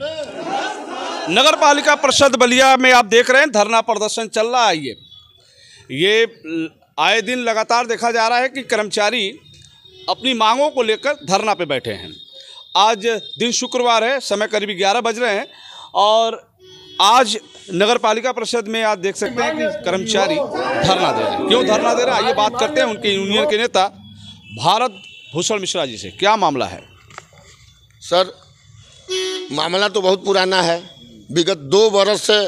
नगर पालिका परिषद बलिया में आप देख रहे हैं धरना प्रदर्शन चल रहा है ये ये आए दिन लगातार देखा जा रहा है कि कर्मचारी अपनी मांगों को लेकर धरना पे बैठे हैं आज दिन शुक्रवार है समय करीब ग्यारह बज रहे हैं और आज नगर पालिका परिषद में आप देख सकते हैं कि कर्मचारी धरना दे रहे हैं क्यों धरना दे रहे हैं आइए बात करते हैं उनके यूनियन के नेता भारत भूषण मिश्रा जी से क्या मामला है सर मामला तो बहुत पुराना है विगत दो बरस से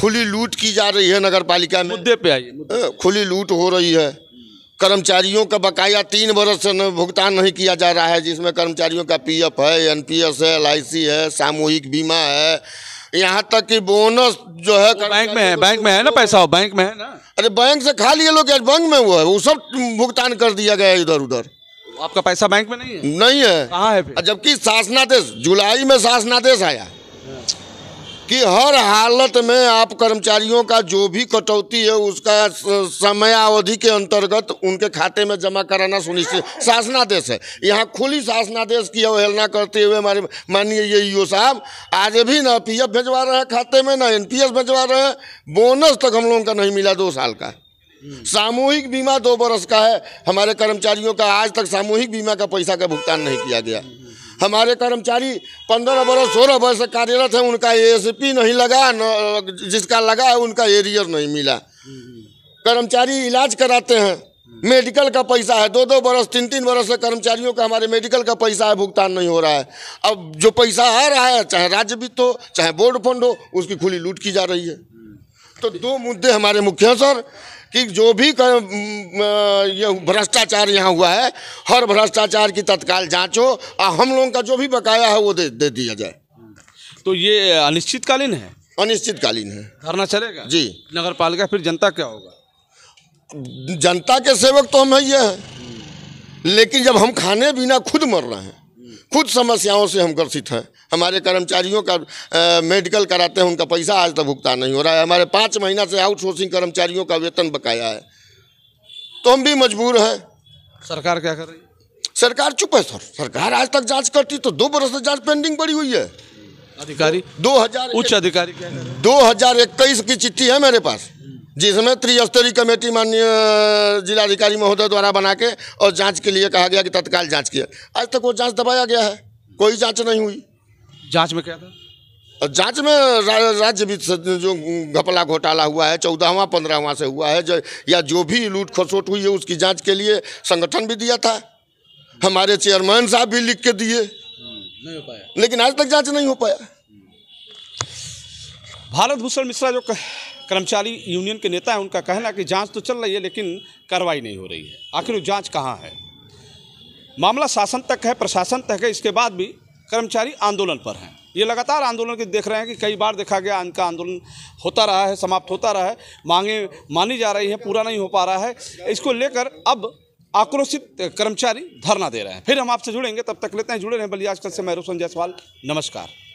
खुली लूट की जा रही है नगर पालिका में मुद्दे पे आई हाँ, खुली लूट हो रही है कर्मचारियों का बकाया तीन बरस से भुगतान नहीं किया जा रहा है जिसमें कर्मचारियों का पीएफ है एनपीएस है एलआईसी है सामूहिक बीमा है यहाँ तक कि बोनस जो है तो बैंक में है बैंक में है ना तो- पैसा बैंक में है ना अरे बैंक से खा लिए लोग बैंक में वो है वो सब भुगतान कर दिया गया इधर उधर आपका पैसा बैंक में नहीं है नहीं है कहाँ है फिर जबकि शासनादेश जुलाई में शासनादेश आया कि हर हालत में आप कर्मचारियों का जो भी कटौती है उसका समय अवधि के अंतर्गत उनके खाते में जमा कराना सुनिश्चित शासनादेश है यहाँ खुली शासनादेश की अवहेलना करते हुए हमारे माननीय ये e ईओ साहब आज भी ना पीएफ भिजवा रहे हैं खाते में ना एनपीएस भिजवा रहे हैं बोनस तक हम लोगों का नहीं मिला दो साल का हम्म। सामूहिक बीमा दो बरस का है हमारे कर्मचारियों का आज तक सामूहिक बीमा का पैसा का भुगतान नहीं किया गया हम्म, हम्म, हमारे कर्मचारी पंद्रह बरस सोलह बरस से कार्यरत हैं उनका ए नहीं लगा न जिसका लगा है उनका एरियर नहीं मिला कर्मचारी इलाज कराते हैं मेडिकल का पैसा है दो दो बरस तीन तीन बरस से कर्मचारियों का हमारे मेडिकल का पैसा है भुगतान नहीं हो रहा है अब जो पैसा आ रहा है चाहे राज्य वित्त हो चाहे बोर्ड फंड हो उसकी खुली लूट की जा रही है तो दो मुद्दे हमारे मुख्य हैं सर कि जो भी ये भ्रष्टाचार यहाँ हुआ है हर भ्रष्टाचार की तत्काल जांच हो और हम लोगों का जो भी बकाया है वो दे, दे दिया जाए तो ये अनिश्चितकालीन है अनिश्चितकालीन है धरना चलेगा जी नगर पालिका फिर जनता क्या होगा जनता के सेवक तो हम है ये है लेकिन जब हम खाने बिना खुद मर रहे हैं खुद समस्याओं से हम ग्रसित हैं हमारे कर्मचारियों का आ, मेडिकल कराते हैं उनका पैसा आज तक भुगतान नहीं हो रहा है हमारे पाँच महीना से आउटसोर्सिंग कर्मचारियों का वेतन बकाया है तो हम भी मजबूर हैं सरकार क्या कर रही है सरकार चुप है सर सरकार आज तक जांच करती तो दो बरस से जाँच पेंडिंग पड़ी हुई है अधिकारी दो हजार उच्च अधिकारी दो हजार इक्कीस की चिट्ठी है मेरे पास जिसमें त्रिस्तरीय कमेटी माननीय जिलाधिकारी महोदय द्वारा बना के और जांच के लिए कहा गया कि तत्काल जांच किया आज तक वो जांच दबाया गया है कोई जांच नहीं हुई जांच में क्या था जांच में रा, राज्य भी जो घपला घोटाला हुआ है चौदहवा पंद्रहवा से हुआ है जो, या जो भी लूट खसोट हुई है उसकी जांच के लिए संगठन भी दिया था हमारे चेयरमैन साहब भी लिख के दिए नहीं हो पाया लेकिन आज तक जांच नहीं हो पाया भारत भूषण मिश्रा जो कर्मचारी यूनियन के नेता हैं उनका कहना कि जांच तो चल रही है लेकिन कार्रवाई नहीं हो रही है आखिर जाँच कहाँ है मामला शासन तक है प्रशासन तक है इसके बाद भी कर्मचारी आंदोलन पर हैं ये लगातार आंदोलन के देख रहे हैं कि कई बार देखा गया इनका आंदोलन होता रहा है समाप्त होता रहा है मांगे मानी जा रही है पूरा नहीं हो पा रहा है इसको लेकर अब आक्रोशित कर्मचारी धरना दे रहे हैं फिर हम आपसे जुड़ेंगे तब तक लेते हैं जुड़े रहें बलिया आजकल से मैं रोशन जायसवाल नमस्कार